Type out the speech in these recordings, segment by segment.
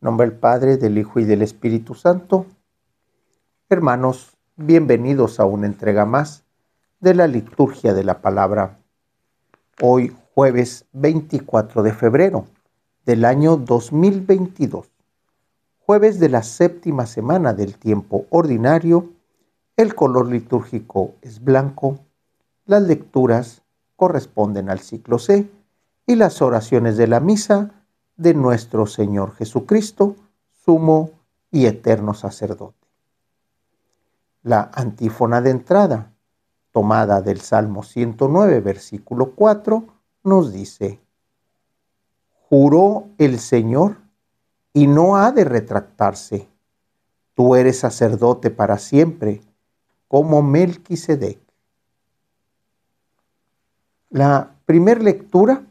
nombre del Padre, del Hijo y del Espíritu Santo. Hermanos, bienvenidos a una entrega más de la liturgia de la palabra. Hoy jueves 24 de febrero del año 2022, jueves de la séptima semana del tiempo ordinario, el color litúrgico es blanco, las lecturas corresponden al ciclo C y las oraciones de la misa de nuestro Señor Jesucristo, sumo y eterno sacerdote. La antífona de entrada, tomada del Salmo 109, versículo 4, nos dice, Juró el Señor y no ha de retractarse. Tú eres sacerdote para siempre, como Melquisedec. La primera lectura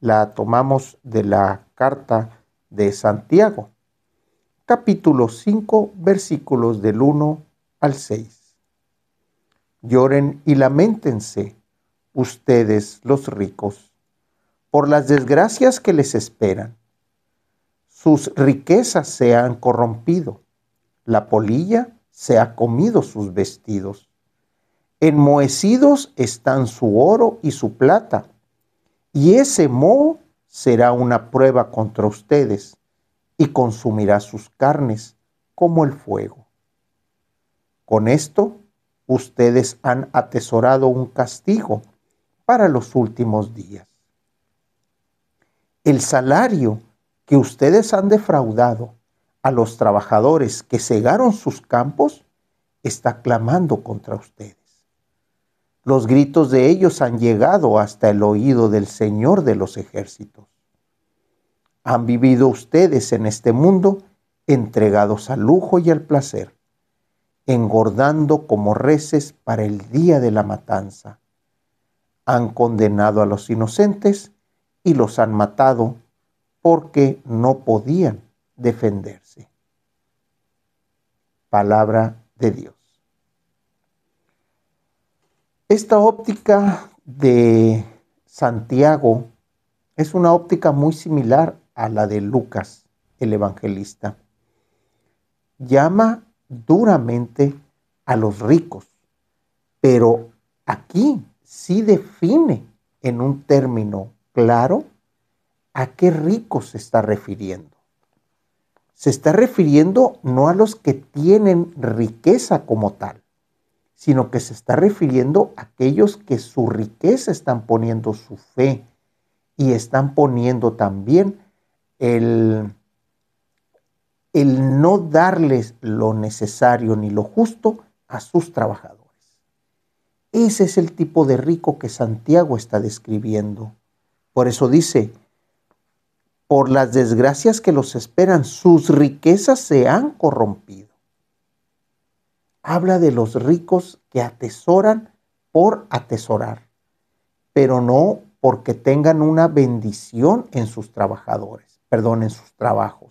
la tomamos de la carta de Santiago, capítulo 5, versículos del 1 al 6. Lloren y lamentense ustedes los ricos por las desgracias que les esperan. Sus riquezas se han corrompido, la polilla se ha comido sus vestidos. Enmohecidos están su oro y su plata, y ese moho será una prueba contra ustedes y consumirá sus carnes como el fuego. Con esto, ustedes han atesorado un castigo para los últimos días. El salario que ustedes han defraudado a los trabajadores que cegaron sus campos está clamando contra ustedes. Los gritos de ellos han llegado hasta el oído del Señor de los ejércitos. Han vivido ustedes en este mundo entregados al lujo y al placer, engordando como reces para el día de la matanza. Han condenado a los inocentes y los han matado porque no podían defenderse. Palabra de Dios. Esta óptica de Santiago es una óptica muy similar a la de Lucas, el evangelista. Llama duramente a los ricos, pero aquí sí define en un término claro a qué ricos se está refiriendo. Se está refiriendo no a los que tienen riqueza como tal, sino que se está refiriendo a aquellos que su riqueza están poniendo su fe y están poniendo también el, el no darles lo necesario ni lo justo a sus trabajadores. Ese es el tipo de rico que Santiago está describiendo. Por eso dice, por las desgracias que los esperan, sus riquezas se han corrompido habla de los ricos que atesoran por atesorar, pero no porque tengan una bendición en sus trabajadores, perdón, en sus trabajos.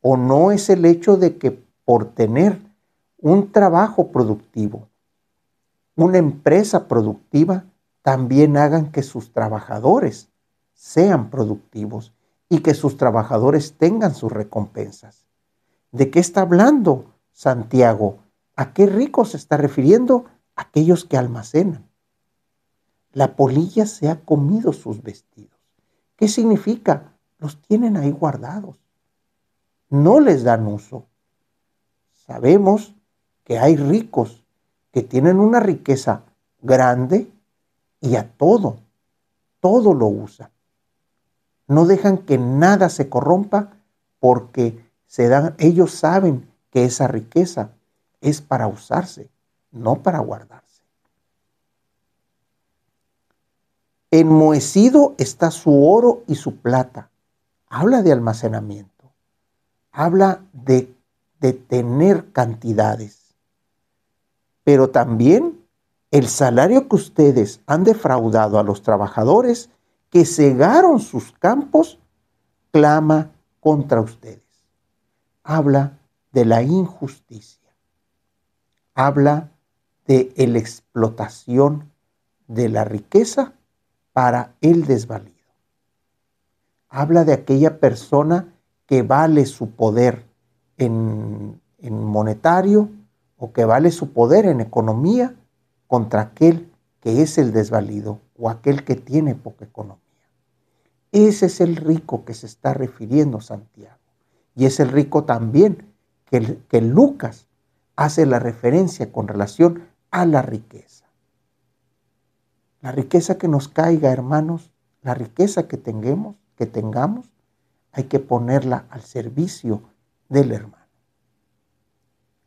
O no es el hecho de que por tener un trabajo productivo, una empresa productiva, también hagan que sus trabajadores sean productivos y que sus trabajadores tengan sus recompensas. ¿De qué está hablando Santiago ¿A qué ricos se está refiriendo? Aquellos que almacenan. La polilla se ha comido sus vestidos. ¿Qué significa? Los tienen ahí guardados. No les dan uso. Sabemos que hay ricos que tienen una riqueza grande y a todo, todo lo usan. No dejan que nada se corrompa porque se dan, ellos saben que esa riqueza es para usarse, no para guardarse. Enmohecido está su oro y su plata. Habla de almacenamiento. Habla de, de tener cantidades. Pero también el salario que ustedes han defraudado a los trabajadores que cegaron sus campos clama contra ustedes. Habla de la injusticia habla de la explotación de la riqueza para el desvalido. Habla de aquella persona que vale su poder en, monetario o que vale su poder en economía contra aquel que es el desvalido o aquel que tiene poca economía. Ese es el rico que se está refiriendo Santiago. Y es el rico también que Lucas hace la referencia con relación a la riqueza. La riqueza que nos caiga, hermanos, la riqueza que tengamos, que tengamos, hay que ponerla al servicio del hermano.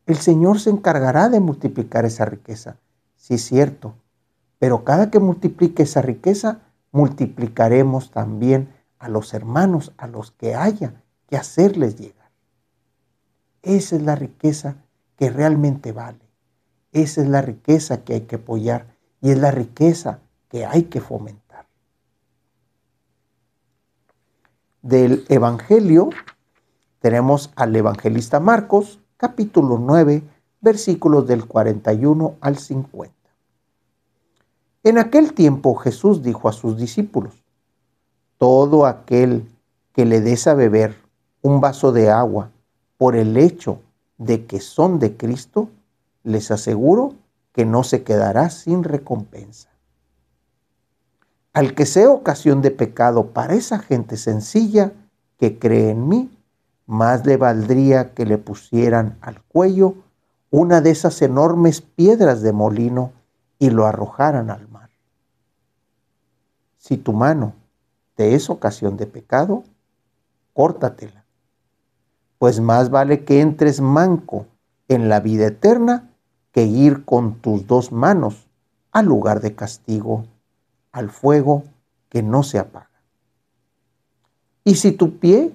El Señor se encargará de multiplicar esa riqueza, sí es cierto, pero cada que multiplique esa riqueza, multiplicaremos también a los hermanos, a los que haya que hacerles llegar. Esa es la riqueza que realmente vale. Esa es la riqueza que hay que apoyar y es la riqueza que hay que fomentar. Del Evangelio tenemos al evangelista Marcos, capítulo 9, versículos del 41 al 50. En aquel tiempo Jesús dijo a sus discípulos, todo aquel que le des a beber un vaso de agua por el hecho de que son de Cristo, les aseguro que no se quedará sin recompensa. Al que sea ocasión de pecado para esa gente sencilla que cree en mí, más le valdría que le pusieran al cuello una de esas enormes piedras de molino y lo arrojaran al mar. Si tu mano te es ocasión de pecado, córtatela pues más vale que entres manco en la vida eterna que ir con tus dos manos al lugar de castigo, al fuego que no se apaga. Y si tu pie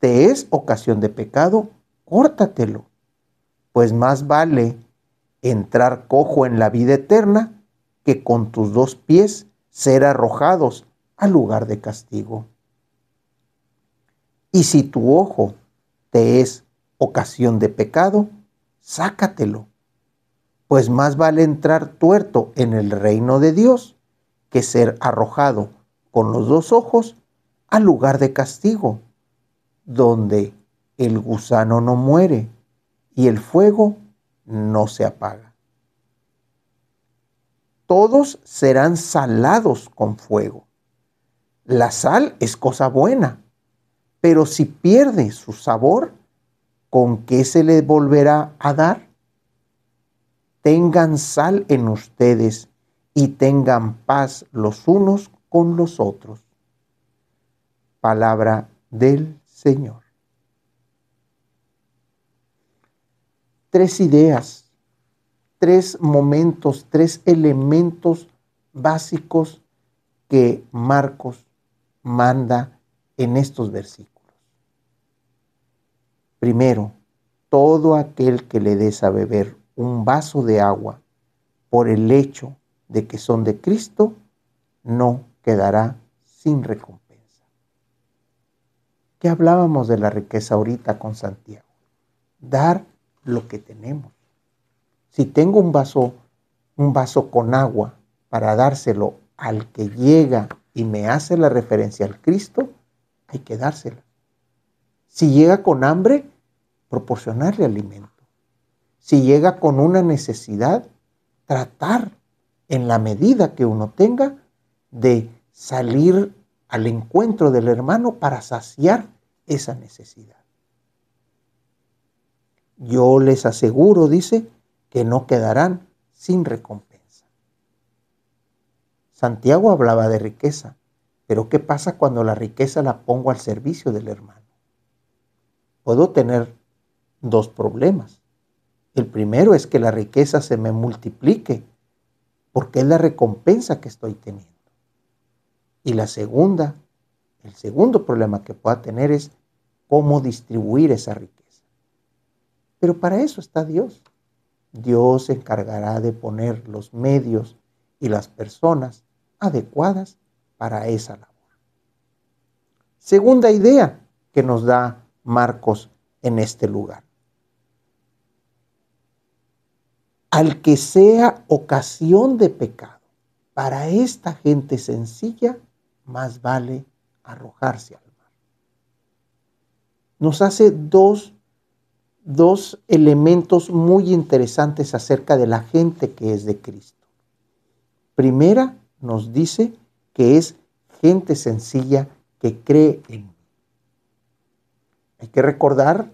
te es ocasión de pecado, córtatelo, pues más vale entrar cojo en la vida eterna que con tus dos pies ser arrojados al lugar de castigo. Y si tu ojo te es ocasión de pecado, sácatelo, pues más vale entrar tuerto en el reino de Dios que ser arrojado con los dos ojos al lugar de castigo, donde el gusano no muere y el fuego no se apaga. Todos serán salados con fuego. La sal es cosa buena, pero si pierde su sabor, ¿con qué se le volverá a dar? Tengan sal en ustedes y tengan paz los unos con los otros. Palabra del Señor. Tres ideas, tres momentos, tres elementos básicos que Marcos manda en estos versículos. Primero, todo aquel que le des a beber un vaso de agua por el hecho de que son de Cristo, no quedará sin recompensa. ¿Qué hablábamos de la riqueza ahorita con Santiago? Dar lo que tenemos. Si tengo un vaso, un vaso con agua para dárselo al que llega y me hace la referencia al Cristo, hay que dársela. Si llega con hambre, proporcionarle alimento. Si llega con una necesidad, tratar en la medida que uno tenga de salir al encuentro del hermano para saciar esa necesidad. Yo les aseguro, dice, que no quedarán sin recompensa. Santiago hablaba de riqueza, pero ¿qué pasa cuando la riqueza la pongo al servicio del hermano? Puedo tener dos problemas. El primero es que la riqueza se me multiplique, porque es la recompensa que estoy teniendo. Y la segunda, el segundo problema que pueda tener es cómo distribuir esa riqueza. Pero para eso está Dios. Dios se encargará de poner los medios y las personas adecuadas para esa labor. Segunda idea que nos da Marcos en este lugar. al que sea ocasión de pecado. Para esta gente sencilla, más vale arrojarse al mar. Nos hace dos, elementos muy interesantes acerca de la gente que es de Cristo. Primera, nos dice que es gente sencilla que cree en mí. Hay que recordar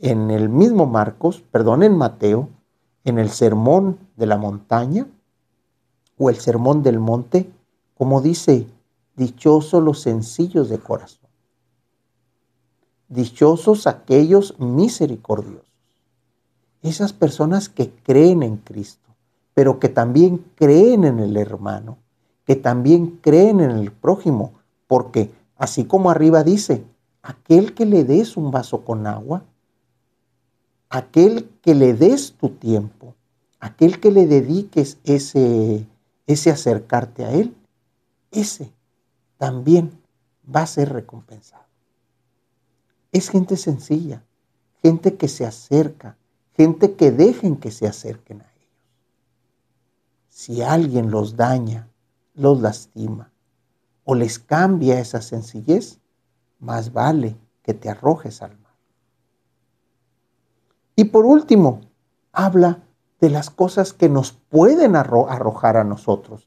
en el mismo Marcos, perdón, en Mateo, en el sermón de la montaña o el sermón del monte, como dice, dichosos los sencillos de corazón, dichosos aquellos misericordiosos, esas personas que creen en Cristo, pero que también creen en el hermano, que también creen en el prójimo, porque así como arriba dice, aquel que le des un vaso con agua, aquel que le des tu tiempo, aquel que le dediques ese, ese acercarte a Él, ese también va a ser recompensado. Es gente sencilla, gente que se acerca, gente que dejen que se acerquen a ellos. Si alguien los daña, los lastima o les cambia esa sencillez, más vale que te arrojes al y por último, habla de las cosas que nos pueden arrojar a nosotros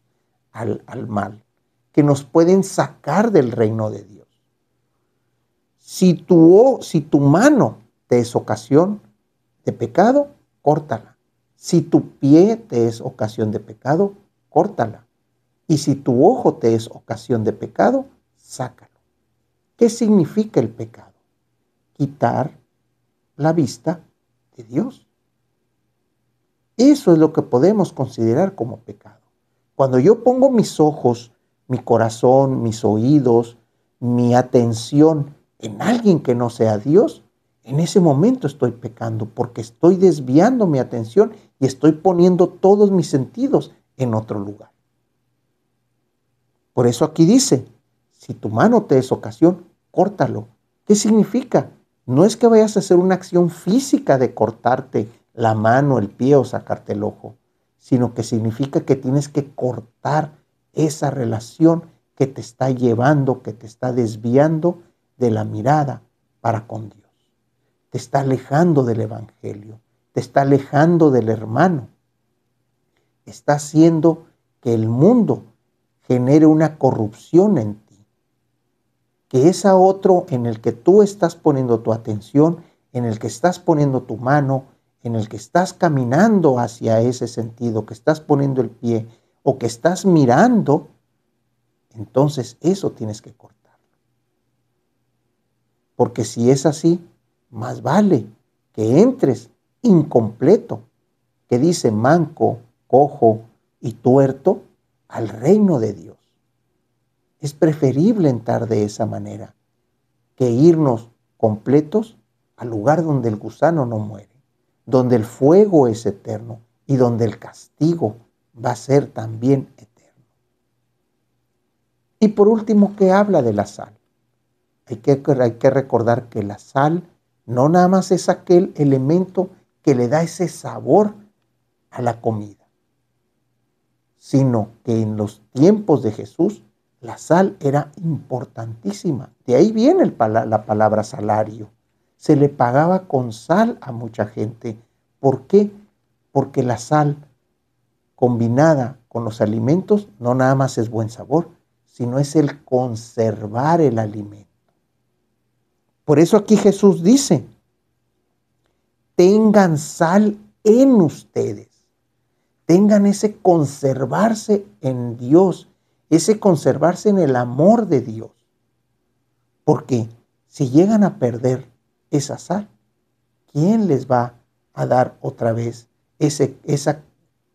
al, mal, que nos pueden sacar del reino de Dios. Si tu, si tu mano te es ocasión de pecado, córtala. Si tu pie te es ocasión de pecado, córtala. Y si tu ojo te es ocasión de pecado, sácalo. ¿Qué significa el pecado? Quitar la vista de Dios. Eso es lo que podemos considerar como pecado. Cuando yo pongo mis ojos, mi corazón, mis oídos, mi atención en alguien que no sea Dios, en ese momento estoy pecando porque estoy desviando mi atención y estoy poniendo todos mis sentidos en otro lugar. Por eso aquí dice, si tu mano te es ocasión, córtalo. ¿Qué significa? No es que vayas a hacer una acción física de cortarte la mano, el pie o sacarte el ojo, sino que significa que tienes que cortar esa relación que te está llevando, que te está desviando de la mirada para con Dios. Te está alejando del Evangelio, te está alejando del hermano. Está haciendo que el mundo genere una corrupción en que es a otro en el que tú estás poniendo tu atención, en el que estás poniendo tu mano, en el que estás caminando hacia ese sentido, que estás poniendo el pie o que estás mirando, entonces eso tienes que cortarlo. Porque si es así, más vale que entres incompleto, que dice manco, cojo y tuerto, al reino de Dios. Es preferible entrar de esa manera que irnos completos al lugar donde el gusano no muere, donde el fuego es eterno y donde el castigo va a ser también eterno. Y por último, ¿qué habla de la sal? Hay que, hay que recordar que la sal no nada más es aquel elemento que le da ese sabor a la comida, sino que en los tiempos de Jesús la sal era importantísima. De ahí viene la palabra salario. Se le pagaba con sal a mucha gente. ¿Por qué? Porque la sal combinada con los alimentos no nada más es buen sabor, sino es el conservar el alimento. Por eso aquí Jesús dice, tengan sal en ustedes, tengan ese conservarse en Dios ese conservarse en el amor de Dios. Porque si llegan a perder esa sal, ¿quién les va a dar otra vez ese, esa,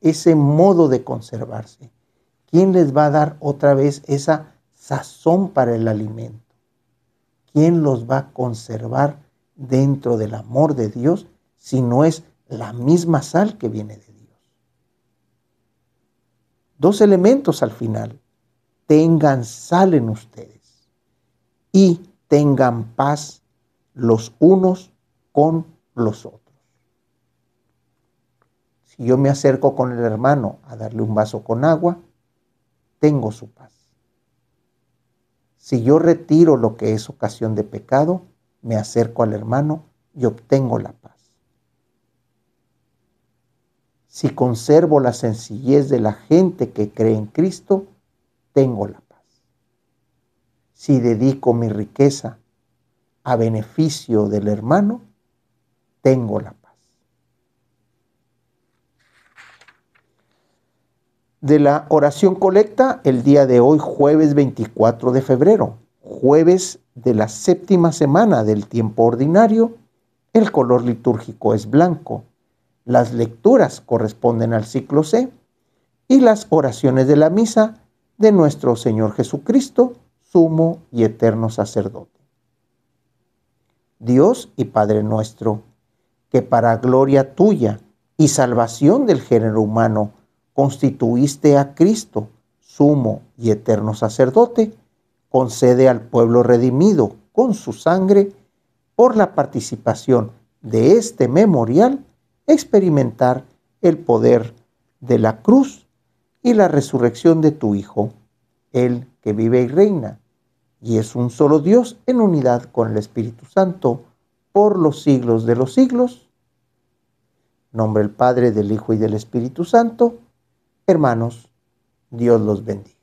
ese modo de conservarse? ¿Quién les va a dar otra vez esa sazón para el alimento? ¿Quién los va a conservar dentro del amor de Dios si no es la misma sal que viene de Dios? Dos elementos al final, tengan sal en ustedes y tengan paz los unos con los otros. Si yo me acerco con el hermano a darle un vaso con agua, tengo su paz. Si yo retiro lo que es ocasión de pecado, me acerco al hermano y obtengo la paz. Si conservo la sencillez de la gente que cree en Cristo, tengo la paz. Si dedico mi riqueza a beneficio del hermano, tengo la paz. De la oración colecta, el día de hoy, jueves 24 de febrero, jueves de la séptima semana del tiempo ordinario, el color litúrgico es blanco. Las lecturas corresponden al ciclo C y las oraciones de la misa de nuestro Señor Jesucristo, sumo y eterno sacerdote. Dios y Padre nuestro, que para gloria tuya y salvación del género humano constituiste a Cristo, sumo y eterno sacerdote, concede al pueblo redimido con su sangre, por la participación de este memorial, experimentar el poder de la cruz y la resurrección de tu Hijo, el que vive y reina, y es un solo Dios en unidad con el Espíritu Santo, por los siglos de los siglos. nombre el Padre, del Hijo y del Espíritu Santo. Hermanos, Dios los bendiga.